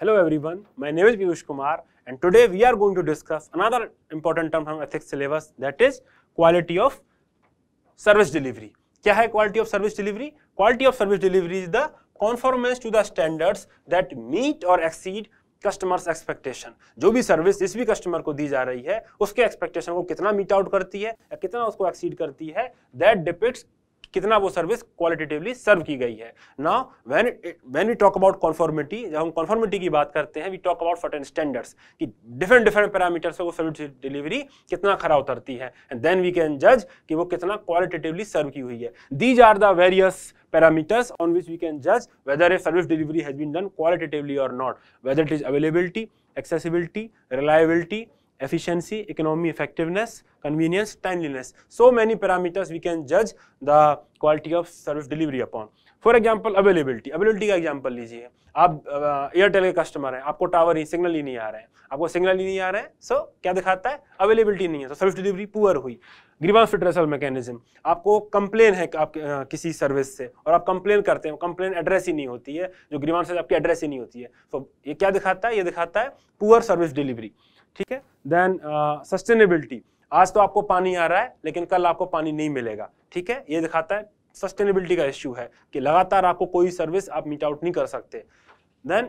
Hello everyone मैं नेवेज Piyush Kumar and today we are going to discuss another important term from ethics syllabus that is quality of service delivery क्या है quality of service delivery quality of service delivery is the conformance to the standards that meet और exceed customers expectation जो भी service जिस भी customer को दी जा रही है उसके एक्सपेक्टेशन को कितना मीट आउट करती है या कितना उसको एक्सीड करती है दैट डिपेंड्स कितना वो सर्विस क्वालिटेटिवली सर्व की गई है now when when we talk about conformity जब हम कॉन्फॉर्मिटी की बात करते हैं we talk about certain standards कि डिफरेंट डिफरेंट पैरामीटर्स पे वो सर्विस डिलीवरी कितना खरा उतरती है एंड देन वी कैन जज कि वो कितना क्वालिटेटिवली सर्व की हुई है these are the various parameters on which we can जज whether a service delivery has been done qualitatively और not whether it is availability accessibility reliability efficiency, economy, effectiveness, convenience, timeliness. So many parameters we can judge the quality of service delivery upon. For example availability availability का example लीजिए आप Airtel के customer हैं आपको tower ही signal ही नहीं आ रहे हैं आपको सिग्नल ही नहीं आ रहे हैं सो so, क्या दिखाता है अवेलेबिलिटी नहीं है तो सर्विस डिलीवरी पुअर हुई ग्रीवांस फिटरेसल मैकेनिज्म आपको कंप्लेन है आप किसी सर्विस से और आप कंप्लेन करते हैं कंप्लेन एड्रेस ही नहीं होती है जो ग्रीवांस आपकी एड्रेस ही नहीं होती है तो so, ये क्या दिखाता है ये दिखाता है पुअर सर्विस डिलीवरी ठीक है देन सस्टेनेबिलिटी uh, आज तो आपको पानी आ रहा है लेकिन कल आपको पानी नहीं मिलेगा ठीक है ये दिखाता है सस्टेनेबिलिटी का इश्यू है कि लगातार आपको कोई सर्विस आप मीट आउट नहीं कर सकते देन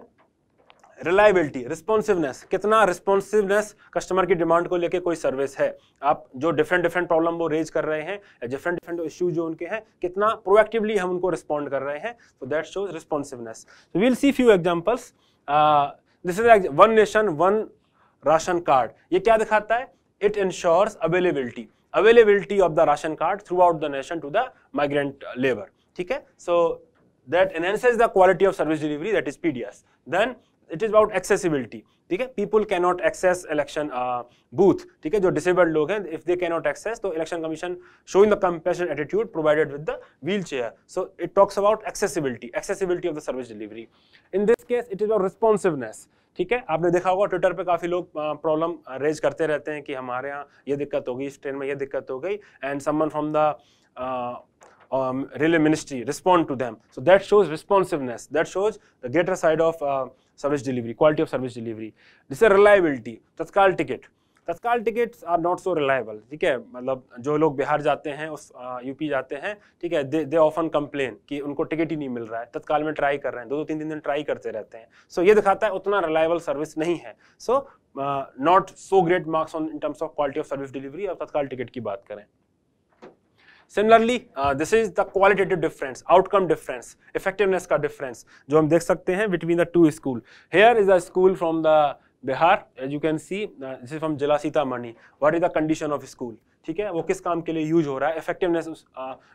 रिलायबिलिटी रिस्पॉन्सिवनेस कितना रिस्पॉन्सिवनेस कस्टमर की डिमांड को लेके कोई सर्विस है आप जो डिफरेंट डिफरेंट प्रॉब्लम वो रेज कर रहे हैं डिफरेंट डिफरेंट इश्यूज जो उनके हैं कितना प्रोएक्टिवली हम उनको रिस्पॉन्ड कर रहे हैं तो that shows responsiveness we'll see few examples this is one nation one ration card ये क्या दिखाता है it ensures availability availability of the ration card throughout the nation to the migrant labour ठीक है so that enhances the quality of service delivery that is PDS then it is about accessibility ठीक है people can not access election booth ठीक है जो disabled लोग हैं if they can not access तो election commission showing the compassion attitude provided with the wheel chair so it talks about accessibility accessibility of the service delivery in this case it is our responsiveness ठीक है आपने देखा होगा Twitter पे काफी लोग problem raise करते रहते हैं कि हमारे यहाँ ये दिक्कत हो गई इस ट्रेन में ये दिक्कत हो गई and someone from the railway ministry respond to them so that shows responsiveness that shows the greater side of service delivery quality of service delivery जिससे reliability Tatkal ticket Tatkal tickets are not so reliable ठीक है मतलब जो लोग बिहार जाते हैं उस UP जाते हैं ठीक है दे दे ऑफन कंप्लेन कि उनको टिकट ही नहीं मिल रहा है तत्काल में ट्राई कर रहे हैं दो दो तीन तीन दिन ट्राई करते रहते हैं सो so, ये दिखाता है उतना रिलायबल सर्विस नहीं है so not so great marks on in terms of quality of service delivery और तत्काल टिकट की बात करें similarly this is the qualitative difference outcome difference effectiveness का डिफरेंस जो हम देख सकते हैं between the two school here is a school from the Bihar as you can see this from जिला Sitamarhi what is the condition of school ठीक है वो किस काम के लिए यूज हो रहा है इफेक्टिवनेस उस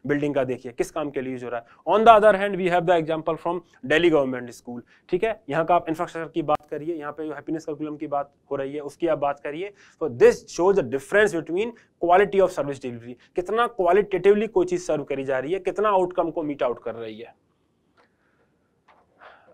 बिल्डिंग का देखिए किस काम के लिए यूज हो रहा है on the other hand we have the example from Delhi government school ठीक है यहाँ का आप इंफ्रास्ट्रक्चर की बात करिए यहाँ पे जो हैप्पीनेस करिकुलम की बात हो रही है उसकी आप बात करिए तो this shows a difference between quality of service delivery कितना क्वालिटेटिवली कोई चीज़ सर्व करी जा रही है कितना आउटकम को मीट आउट कर रही है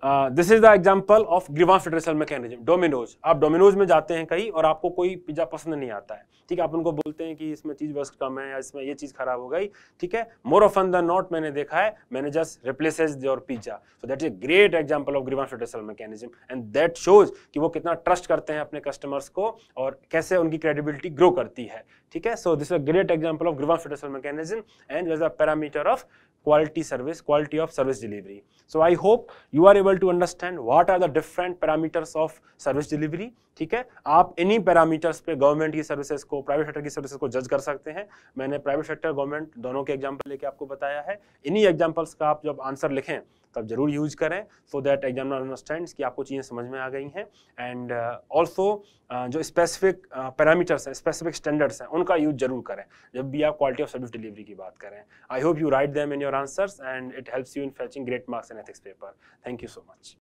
this is the example of grievance redressal mechanism Domino's आप डोमिनोज में जाते हैं कहीं और आपको कोई पिज्जा पसंद नहीं आता है ठीक है आप उनको बोलते हैं कि इसमें चीज़ बस कम है या इसमें ये चीज़ खराब हो गई ठीक है more of on the not मैंने देखा है मैंने just replaces your pizza so that is a great example of grievance redressal mechanism and that shows कि वो कितना ट्रस्ट करते हैं अपने कस्टमर्स को और कैसे उनकी क्रेडिबिलिटी ग्रो करती है ठीक है so this is a great example of grievance redressal mechanism and a parameter of quality service quality of service delivery so I hope you are able able to understand what are the different parameters of service delivery ठीक है आप इन्हीं parameters पे government की services को private sector की services को जज कर सकते हैं मैंने प्राइवेट सेक्टर गवर्नमेंट दोनों के एग्जाम्पल लेके आपको बताया है इन्हीं एग्जाम्पल्स का आप जब आंसर लिखें तो आप जरूर यूज करें सो दैट एग्जाम अंडरस्टैंड कि आपको चीज़ें समझ में आ गई हैं एंड ऑल्सो uh, uh, जो स्पेसिफिक पैरामीटर्स uh, हैं स्पेसिफिक स्टैंडर्ड्स हैं उनका यूज जरूर करें जब भी आप क्वालिटी ऑफ सर्विस डिलीवरी की बात करें I hope you write them in your answers and it helps you in fetching great marks in ethics paper thank you so much